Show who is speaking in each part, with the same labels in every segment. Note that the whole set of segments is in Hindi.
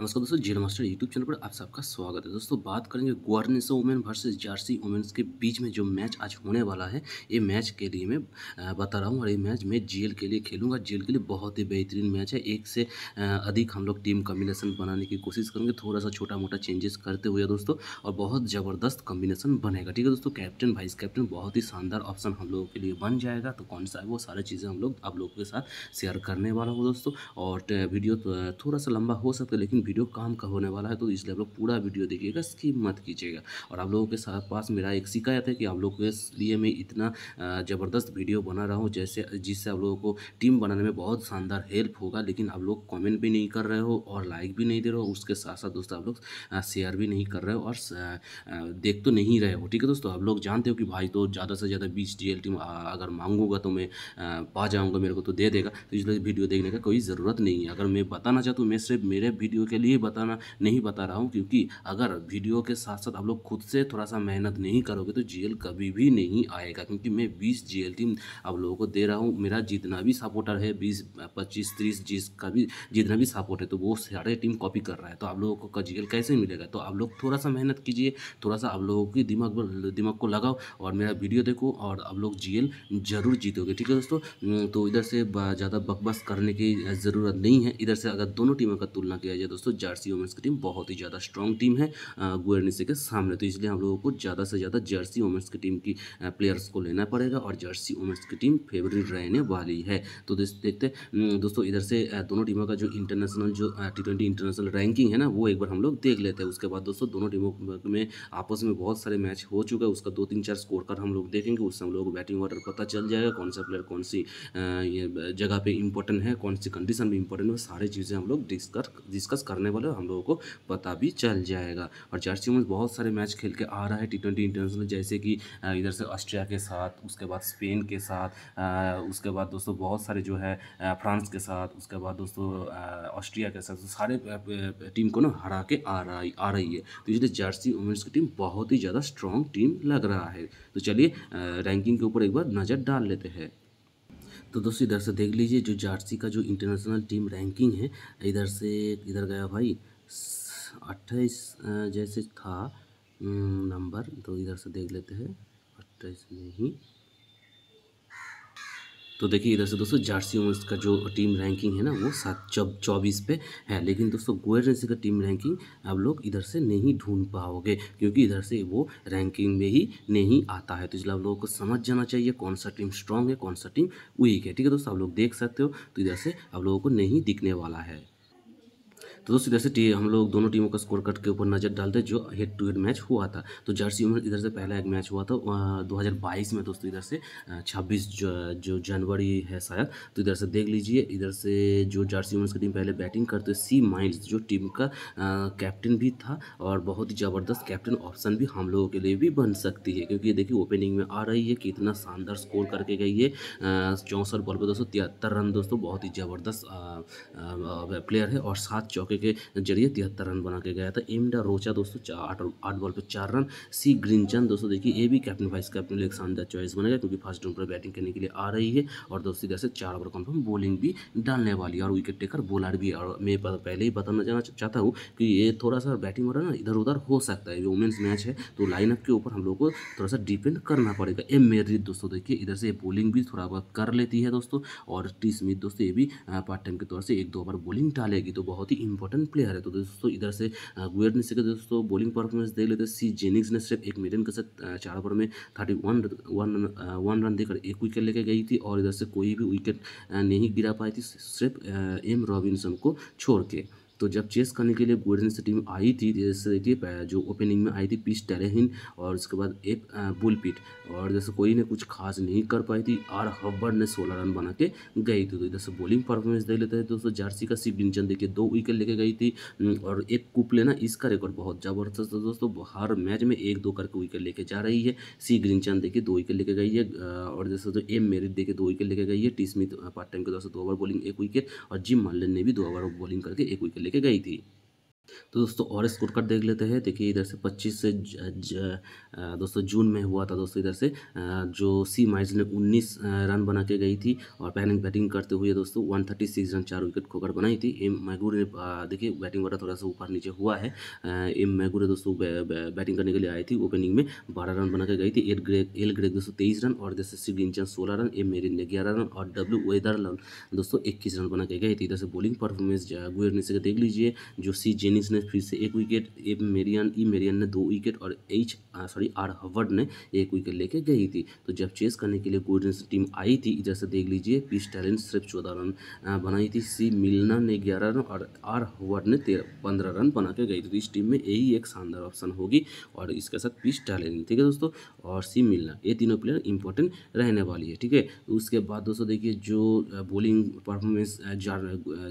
Speaker 1: नमस्कार दोस्तों जीरो मास्टर यूट्यूब चैनल पर आप सबका स्वागत है दोस्तों बात करेंगे Guernsey women versus Jersey women's के बीच में जो मैच आज होने वाला है ये मैच के लिए मैं बता रहा हूँ और ये मैच मैं जीएल के लिए खेलूंगा जीएल के लिए बहुत ही बेहतरीन मैच है एक से अधिक हम लोग टीम कम्बिनेशन बनाने की कोशिश करेंगे थोड़ा सा छोटा मोटा चेंजेस करते हुए दोस्तों और बहुत ज़बरदस्त कम्बिनेशन बनेगा ठीक है दोस्तों कैप्टन वाइस कैप्टन बहुत ही शानदार ऑप्शन हम लोगों के लिए बन जाएगा तो कौन सा है वो सारी चीज़ें हम लोग आप लोगों के साथ शेयर करने वाला हूँ दोस्तों और वीडियो थोड़ा सा लंबा हो सकता है लेकिन वीडियो काम का होने वाला है तो इसलिए आप लोग पूरा वीडियो देखिएगा स्कीप मत कीजिएगा और आप लोगों के साथ पास मेरा एक शिकायत है कि आप लोगों के लिए मैं इतना ज़बरदस्त वीडियो बना रहा हूँ जैसे जिससे आप लोगों को टीम बनाने में बहुत शानदार हेल्प होगा लेकिन आप लोग कॉमेंट भी नहीं कर रहे हो और लाइक भी नहीं दे रहे हो उसके साथ साथ दोस्तों आप लोग शेयर भी नहीं कर रहे हो और देख तो नहीं रहे हो ठीक है दोस्तों आप लोग जानते हो कि भाई तो ज़्यादा से ज़्यादा बीस डी टीम अगर मांगूंगा तो मैं पा जाऊँगा मेरे को तो दे देगा तो इसलिए वीडियो देखने का कोई ज़रूरत नहीं है अगर मैं बताना चाहता हूँ मैं सिर्फ मेरे वीडियो के के लिए बताना नहीं बता रहा हूँ क्योंकि अगर वीडियो के साथ साथ आप लोग खुद से थोड़ा सा मेहनत नहीं करोगे तो जीएल कभी भी नहीं आएगा क्योंकि मैं बीस जीएल टीम आप लोगों को दे रहा हूँ मेरा जितना भी सपोर्टर है बीस पच्चीस तीस जिस का भी जितना भी सपोर्ट है तो वो सारे टीम कॉपी कर रहा है तो आप लोगों को जीएल कैसे मिलेगा तो आप लोग थोड़ा सा मेहनत कीजिए थोड़ा सा आप लोगों की दिमाग दिमाग को लगाओ और मेरा वीडियो देखो और आप लोग जी ज़रूर जीतोगे ठीक है दोस्तों हम्म, तो इधर से ज़्यादा बकबस करने की ज़रूरत नहीं है इधर से अगर दोनों टीमों का तुलना किया जाए दोस्तों दोस्तों जर्सी वोमेंस की टीम बहुत ही ज़्यादा स्ट्रॉन्ग टीम है गुएरनिसे के सामने तो इसलिए हम लोगों को ज़्यादा से ज़्यादा जर्सी वोमेंस की टीम की प्लेयर्स को लेना पड़ेगा और जर्सी वोमेंस की टीम फेवरेट रहने वाली है तो देखते दोस्तों इधर से दोनों टीमों का जो इंटरनेशनल जो टी ट्वेंटी इंटरनेशनल रैंकिंग है ना वो एक बार हम लोग देख लेते हैं उसके बाद दोस्तों दोनों टीमों में आपस में बहुत सारे मैच हो चुका है उसका दो तीन चार स्कोर कर हम लोग देखेंगे उससे हम लोग को बैटिंग ऑर्डर पता चल जाएगा कौन सा प्लेयर कौन सी जगह पे इंपॉर्टेंट है कौन सी कंडीशन में इंपॉर्टेंट है सारी चीज़ें हम लोग डिस्कस डिस्कस कर करने वाले हम लोगों को पता भी चल जाएगा और जर्सी वुमेंस बहुत सारे मैच खेल के आ रहा है टी ट्वेंटी इंटरनेशनल जैसे कि इधर से ऑस्ट्रिया के साथ उसके बाद स्पेन के साथ उसके बाद दोस्तों बहुत सारे जो है फ्रांस के साथ उसके बाद दोस्तों ऑस्ट्रिया के साथ तो सारे टीम को ना हरा के आ रही आ रही है तो इसलिए जर्सी वुमेंस की टीम बहुत ही ज़्यादा स्ट्रॉन्ग टीम लग रहा है तो चलिए रैंकिंग के ऊपर एक बार नज़र डाल लेते हैं तो दोस्तों इधर से देख लीजिए जो जार्सी का जो इंटरनेशनल टीम रैंकिंग है इधर से इधर गया भाई अट्ठाईस जैसे था नंबर हम्म, तो इधर से देख लेते हैं अट्ठाईस नहीं तो देखिए इधर से दोस्तों जार्सी उमर्स का जो टीम रैंकिंग है ना वो सात चौब चौबीस पे है लेकिन दोस्तों गोयरेंसी का टीम रैंकिंग आप लोग इधर से नहीं ढूंढ पाओगे क्योंकि इधर से वो रैंकिंग में ही नहीं आता है तो इसलिए आप लोगों को समझ जाना चाहिए कौन सा टीम स्ट्रांग है कौन सा टीम वीक है ठीक है दोस्तों आप लोग देख सकते हो तो इधर से आप लोगों को नहीं दिखने वाला है तो दोस्तों इधर से हम लोग दोनों टीमों का स्कोर कट के ऊपर नज़र डालते जो हेड टू हेड मैच हुआ था तो जर्सी में इधर से पहला एक मैच हुआ था दो में दोस्तों इधर से छब्बीस जो जनवरी है शायद तो इधर से देख लीजिए इधर से जो जर्सी वुमेंस की टीम पहले बैटिंग करते सी माइल्स जो टीम का कैप्टन भी था और बहुत ही ज़बरदस्त कैप्टन ऑप्शन भी हम लोगों के लिए भी बन सकती है क्योंकि ये देखिए ओपनिंग में आ रही है कितना शानदार स्कोर करके गई है चौंसठ बॉल पर दोस्तों तिहत्तर रन दोस्तों बहुत ही ज़बरदस्त प्लेयर है और सात चौके मौके के जरिए तिहत्तर रन बना के गया था एमडा रोचा दोस्तों आठ आठ बॉल पर चार रन सी ग्रीनचंद दोस्तों देखिए ये भी कैप्टन वाइस कैप्टन एक शानदार चॉइस बनेगा क्योंकि फर्स्ट राउंड पर बैटिंग करने के लिए आ रही है और दोस्तों जैसे चार ओवर कंफर्म बॉलिंग भी डालने वाली है और विकेट टेकर बॉलर भी और मैं पहले ही बताना जाना चाहता हूँ कि ये थोड़ा सा बैटिंग वगैरह ना इधर उधर हो सकता है वुमेंस मैच है तो लाइनअप के ऊपर हम लोग को थोड़ा सा डिपेंड करना पड़ेगा एम मेरिट दोस्तों देखिए इधर से बॉलिंग भी थोड़ा बहुत कर लेती है दोस्तों और टी स्मिथ दोस्तों ये भी पार्ट टाइम के तौर से एक दो ओवर बॉलिंग डालेगी तो बहुत ही इंपॉर्टेंट इंपॉर्टेंट प्लेयर है तो दोस्तों इधर से गुयर ने सीखे दोस्तों बॉलिंग परफॉर्मेंस देख लेते सी जेनिंग्स ने सिर्फ एक मिडन के साथ चार ओवर में thirty one one one run देकर एक विकेट लेके गई थी और इधर से कोई भी विकेट नहीं गिरा पाई थी सिर्फ एम रॉबिन्सन को छोड़ के तो जब चेस करने के लिए गोल्डन टीम आई थी जैसे देखिए जो ओपनिंग में आई थी पिच टेरेहिन और उसके बाद एक बुल पिट और जैसे कोई ने कुछ खास नहीं कर पाई थी आर हब्बर ने सोलह रन बना के गई थी तो इधर से बॉलिंग परफॉर्मेंस देख लेते हैं दोस्तों जर्सी का शिव डिंचन देखिए दो विकेट लेके गई थी और एक कुप लेना इसका रिकॉर्ड बहुत ज़बरदस्त है दोस्तों हर मैच में एक दो करके विकेट लेके जा रही है सी ग्रीनचंद देखिए दो विकेट लेके गई है और जैसे जो एम मेरिट देखिए दो विकेट लेके गई है टी स्मिथ पार्ट टाइम के दोस्तों दो ओवर बॉलिंग एक विकेट और जिम मालन ने भी दो ओवर बॉलिंग करके एक विकेट लेके गई थी तो दोस्तों और स्कोर कार्ड देख लेते हैं देखिए इधर से 25 से ज, ज, दोस्तों जून में हुआ था दोस्तों इधर से जो सी माइज ने 19 रन बना के गई थी और पैनिंग बैटिंग करते हुए दोस्तों 136 रन चार विकेट खोकर बनाई थी एम मैगूर ने देखिए बैटिंग वाला थोड़ा सा ऊपर नीचे हुआ है एम मैगूर दोस्तों बैटिंग करने के लिए आई थी ओपनिंग में बारह रन बना के गई थी एल ग्रेक एल ग्रेक दोस्तों तेईस रन और जैसे सी गिंचन सोलह रन एम मेरिन ने ग्यारह रन और डब्ल्यू वेदर दोस्तों इक्कीस रन बना के गई थी इधर से बॉलिंग परफॉर्मेंस गुयर ने देख लीजिए जो सी जेन डेनिस ने फिर से एक wicket A Marion E Marion ने दो विकेट और एच सॉरी आर हवर्ड ने एक विकेट लेके गई थी तो जब चेस करने के लिए गोल्डन टीम आई थी इधर से देख लीजिए पी स्टैलिन सिर्फ चौदह रन बनाई थी सी मिलना ने ग्यारह रन और आर हवर्ड ने तेरह पंद्रह रन बना के गई थी तो इस टीम में यही एक शानदार ऑप्शन होगी और इसके साथ पी स्टैलिन ठीक है दोस्तों और सी मिलना ये तीनों प्लेयर इंपॉर्टेंट रहने वाली है ठीक है उसके बाद दोस्तों देखिए जो बॉलिंग परफॉर्मेंस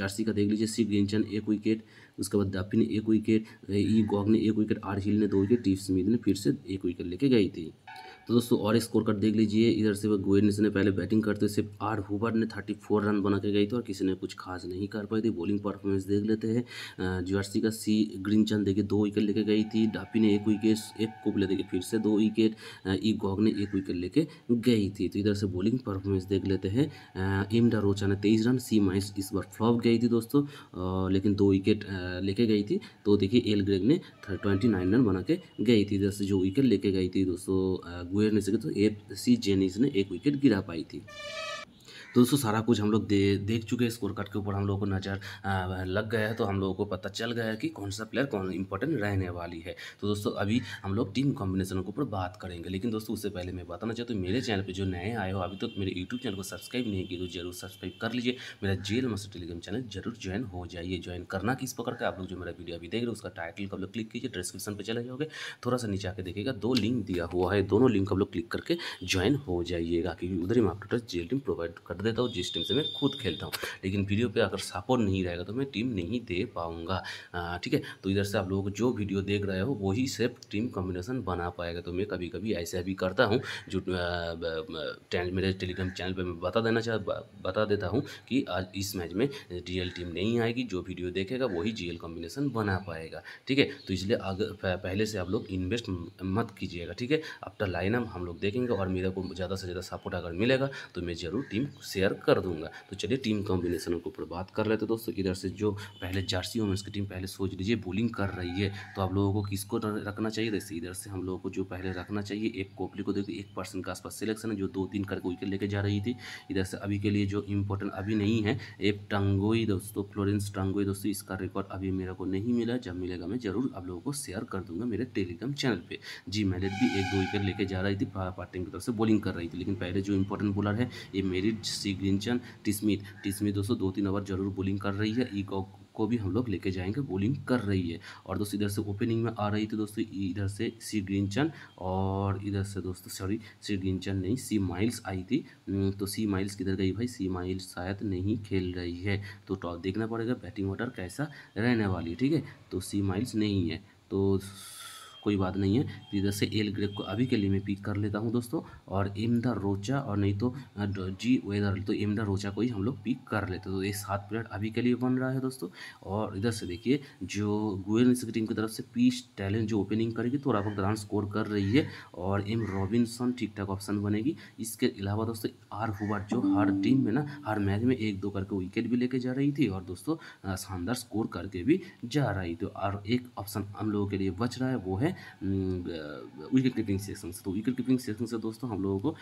Speaker 1: जार्सी का देख लीजिए सी ग्रीनचंद एक विकेट उसके बाद दापी ने एक विकेट ई गॉग ने एक विकेट आर ने दो विकेट टीफ स्मिथ ने फिर से एक विकेट लेके गई थी तो दोस्तों और स्कोर कार्ड देख लीजिए इधर से गोयनस ने पहले बैटिंग करते सिर्फ आर हुबर ने थर्टी फोर रन बना के गई थी और किसी ने कुछ खास नहीं कर पाई थी बॉलिंग परफॉर्मेंस देख लेते हैं जर्सी का सी ग्रीन चंद देखिए दो विकेट लेके गई थी डापी ने एक विकेट एक कोपले देखिए फिर से दो विकेट ई गॉग ने एक विकेट लेके गई थी तो इधर से बॉलिंग परफॉर्मेंस देख लेते हैं एम रोचा ने तेईस रन सी माइस इस बार फ्लॉप गई थी दोस्तों लेकिन दो विकेट लेके गई थी तो देखिए एल ग्रेग ने ट्वेंटी नाइन रन बना के गई थी इधर से जो विकेट लेके गई थी दोस्तों हुए नहीं सके तो एफ सी जेनिस ने एक विकेट गिरा पाई थी तो दोस्तों सारा कुछ हम लोग दे, देख चुके हैं स्कोर कार्ड के ऊपर हम लोगों को नज़र लग गया है तो हम लोगों को पता चल गया है कि कौन सा प्लेयर कौन इंपॉर्टेंट रहने वाली है तो दोस्तों अभी हम लोग टीम कॉम्बिनेशन के ऊपर बात करेंगे लेकिन दोस्तों उससे पहले मैं बताना चाहता हूँ मेरे चैनल पर जो नए आए हो अभी तक मेरे यूट्यूब चैनल को सब्सक्राइब नहीं किया तो जरूर सब्सक्राइब कर लीजिए मेरा जेल मस्टर टेलीग्राम चैनल जरूर ज्वाइन हो जाइए ज्वाइन करना किस पकड़ के आप लोग जो मेरा वीडियो अभी देख रहे हो उसका टाइटल आप लोग क्लिक कीजिए डिस्क्रिप्शन पर चले जाओगे थोड़ा सा नीचे आके देखिएगा दो लिंक दिया हुआ है दोनों लिंक हम लोग क्लिक करके ज्वाइन हो जाइएगा क्योंकि उधर ही मैं आप जेल टीम प्रोवाइड कर देता हूँ जिस टीम से मैं खुद खेलता हूँ लेकिन वीडियो पे अगर सपोर्ट नहीं रहेगा तो मैं टीम नहीं दे पाऊँगा ठीक है तो इधर से आप लोग जो वीडियो देख रहे हो वही सिर्फ टीम कॉम्बिनेशन बना पाएगा तो मैं कभी कभी ऐसा भी करता हूँ जो मेरे टेलीग्राम चैनल पर मैं बता देना चाह बता देता हूँ कि आज इस मैच में रियल टीम नहीं आएगी जो वीडियो देखेगा वही जी कॉम्बिनेशन बना पाएगा ठीक है तो इसलिए अगर पहले से आप लोग इन्वेस्ट मत कीजिएगा ठीक है आफ्टर लाइनअप हम लोग देखेंगे और मेरे को ज़्यादा से ज़्यादा सपोर्ट अगर मिलेगा तो मैं ज़रूर टीम से शेयर कर दूंगा तो चलिए टीम कॉम्बिनेशन के ऊपर बात कर लेते दोस्तों इधर से जो पहले जर्सी होमेंस की टीम पहले सोच लीजिए बॉलिंग कर रही है तो आप लोगों को किसको रखना चाहिए जैसे तो इधर से हम लोगों को जो पहले रखना चाहिए एक कोपली को देखिए एक पर्सन के आसपास सिलेक्शन है जो दो तीन करके विकेट लेके जा रही थी इधर से अभी के लिए जो इम्पोर्टेंट अभी नहीं है एक टंगोई दोस्तों फ्लोरेंस टंगोई दोस्तों इसका रिकॉर्ड अभी मेरे को नहीं मिला जब मिलेगा मैं जरूर आप लोगों को शेयर कर दूंगा मेरे टेलीग्राम चैनल पर जी मैलेट भी एक दो विकेट लेके जा रही थी पार्टिंग की तरफ से बॉलिंग कर रही थी लेकिन पहले जो इंपॉर्टेंट बॉलर है ये मेरी सी स्मिथ टिस्मिथ टिस्मिथ दोस्तों दो तीन ओवर जरूर बॉलिंग कर रही है ई को भी हम लोग लेके जाएंगे बॉलिंग कर रही है और दोस्तों इधर से ओपनिंग में आ रही थी दोस्तों इधर से सी ग्रीनचन और इधर से दोस्तों सॉरी सी ग्रीनचन नहीं सी माइल्स आई थी हम्म, तो सी माइल्स किधर गई भाई सी माइल्स शायद नहीं खेल रही है तो टॉस देखना पड़ेगा बैटिंग ऑर्डर कैसा रहने वाली है ठीक है तो सी माइल्स नहीं है तो कोई बात नहीं है तो इधर से एल ग्रेप को अभी के लिए मैं पिक कर लेता हूँ दोस्तों और एम द रोचा और नहीं तो जी वेदर तो एम द रोचा को ही हम लोग पिक कर लेते तो ये सात प्लेयर अभी के लिए बन रहा है दोस्तों और इधर से देखिए जो गोयल की टीम की तरफ से पीस टैलेंट जो ओपनिंग करेगी तो बहुत दरान स्कोर कर रही है और एम रॉबिनसन ठीक ठाक ऑप्शन बनेगी इसके अलावा दोस्तों आर हुबार जो हर टीम में ना हर मैच में एक दो करके विकेट भी लेके जा रही थी और दोस्तों शानदार स्कोर करके भी जा रही थी और एक ऑप्शन हम लोगों के लिए बच रहा है वो है विकेट कीपिंग सेक्शन से तो विकेट कीपिंग सेक्शन से दोस्तों हम लोगों को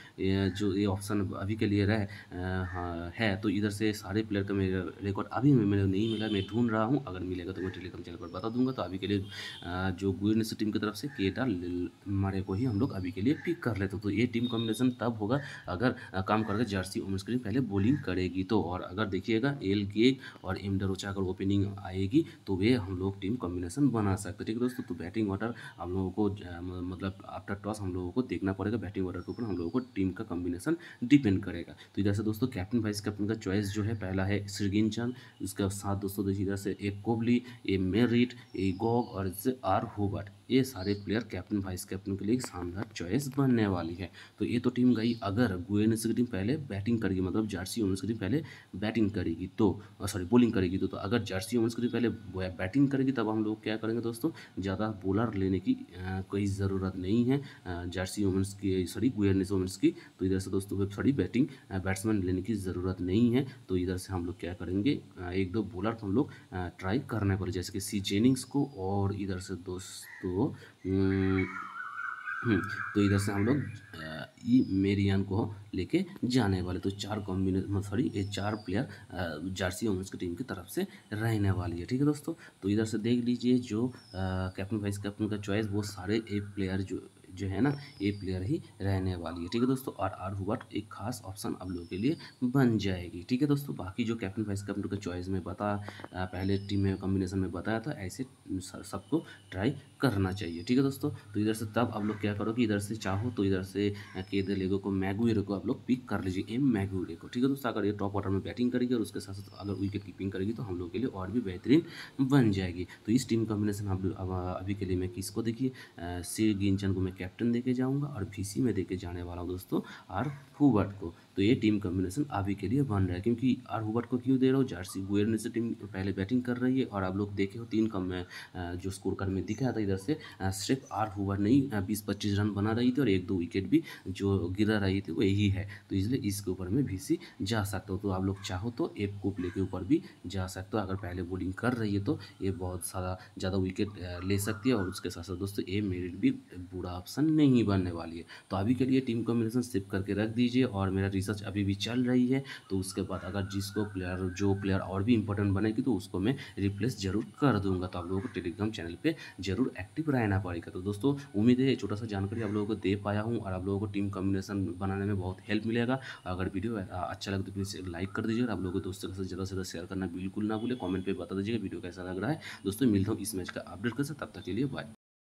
Speaker 1: जो ये ऑप्शन अभी के लिए रहे हाँ, है तो इधर से सारे प्लेयर का मेरा रिकॉर्ड अभी मेरे नहीं मिला मैं ढूंढ रहा हूँ अगर मिलेगा तो मैं टेलीकॉम चैनल पर बता दूंगा तो अभी के लिए जो गुरनेस टीम की तरफ से केटा मारे को ही हम लोग अभी के लिए पिक कर लेते तो ये टीम कॉम्बिनेशन तब होगा अगर काम करके जर्सी उमेश करीम पहले बॉलिंग करेगी तो और अगर देखिएगा एल के और एम डरोचा अगर ओपनिंग आएगी तो वे हम लोग टीम कॉम्बिनेशन बना सकते ठीक है दोस्तों तो बैटिंग ऑर्डर हम लोगों को मतलब आफ्टर टॉस हम लोगों को देखना पड़ेगा बैटिंग ऑर्डर के ऊपर हम लोगों को टीम का कॉम्बिनेशन डिपेंड करेगा तो इधर से दोस्तों कैप्टन वाइस कैप्टन का चॉइस जो है पहला है श्रीगिन चंद उसके साथ दोस्तों इधर से एक Cobley A Merritt A Gough और आर होबर्ट ये सारे प्लेयर कैप्टन वाइस कैप्टन के लिए शानदार चॉइस बनने वाली है तो ये तो टीम गई अगर गुएनस की टीम पहले बैटिंग करेगी मतलब जर्सी ओमन्स की टीम पहले बैटिंग करेगी तो सॉरी बॉलिंग करेगी तो, तो अगर जर्सी ओनस की टीम पहले बैटिंग करेगी तब हम लोग क्या करेंगे दोस्तों ज़्यादा बॉलर लेने की कोई ज़रूरत नहीं है जर्सी ओमन्स की सॉरी गुएनस ओमन्स की तो इधर से दोस्तों सॉरी बैटिंग बैट्समैन लेने की ज़रूरत नहीं है तो इधर से हम लोग क्या करेंगे एक दो बॉलर हम लोग ट्राई करने पड़े जैसे कि सी जेनिंग्स को और इधर से दोस्तों तो तो इधर से हम लोग ई मेरियन को लेके जाने वाले तो चार कॉम्बिनेशन सॉरी ये चार प्लेयर जर्सी और की टीम की तरफ से रहने वाली है ठीक है दोस्तों तो इधर से देख लीजिए जो कैप्टन वाइस कैप्टन का चॉइस वो सारे ए प्लेयर जो जो है ना ए प्लेयर ही रहने वाली है ठीक है दोस्तों और आर हुबर्ट एक खास ऑप्शन आप लोगों के लिए बन जाएगी ठीक है दोस्तों बाकी जो कैप्टन वाइस कैप्टन का चॉइस में बता पहले टीम में कॉम्बिनेशन में बताया था ऐसे सबको ट्राई करना चाहिए ठीक है दोस्तों तो इधर से तब आप लोग क्या करो कि इधर से चाहो तो इधर से केदर लेगो को मैगुएरे को आप लोग पिक कर लीजिए एम मैगुएरे को ठीक है दोस्तों अगर ये टॉप ऑर्डर में बैटिंग करेगी और उसके साथ साथ अगर विकेट कीपिंग करेगी तो हम लोग के लिए और भी बेहतरीन बन जाएगी तो इस टीम कॉम्बिनेशन हम अभी के लिए मैं किसको देखिए सी गिनचन को मैं कैप्टन देके जाऊंगा और वीसी में देके जाने वाला हूँ दोस्तों आर हुबर्ट को तो ये टीम कॉम्बिनेशन अभी के लिए बन रहा है क्योंकि आर हुबट को क्यों दे रहा हो जर्सी गुएर ने से टीम पहले बैटिंग कर रही है और आप लोग देखे हो तीन कम जो स्कोर कर में दिखाया था इधर से सिर्फ आर हुबट नहीं बीस पच्चीस रन बना रही थी और एक दो विकेट भी जो गिरा रही थी वो यही है तो इसलिए इसके ऊपर में भी जा सकते हो तो आप लोग चाहो तो एक को प्ले के ऊपर भी जा सकते हो अगर पहले बॉलिंग कर रही है तो ये बहुत सारा ज़्यादा विकेट ले सकती है और उसके साथ साथ दोस्तों ये मेरिट भी बुरा ऑप्शन नहीं बनने वाली है तो अभी के लिए टीम कॉम्बिनेशन सिर्फ करके रख दीजिए और मेरा रिसर्च अभी भी चल रही है तो उसके बाद अगर जिसको प्लेयर जो प्लेयर और भी इंपॉर्टेंट बनेगी तो उसको मैं रिप्लेस जरूर कर दूंगा तो आप लोगों को टेलीग्राम चैनल पे जरूर एक्टिव रहना पड़ेगा तो दोस्तों उम्मीद है छोटा सा जानकारी आप लोगों को दे पाया हूँ और आप लोगों को टीम कम्बिनेशन बनाने में बहुत हेल्प मिलेगा अगर वीडियो अच्छा लगे तो प्लीज़ लाइक कर दीजिए और आप लोगों को दोस्तों के साथ ज़्यादा से ज़्यादा शेयर करना बिल्कुल ना भूलें कॉमेंट पर बता दीजिएगा वीडियो कैसा लग रहा है दोस्तों मिलता हूँ इस मैच का अपडेट कर सकते तब तक के लिए बाय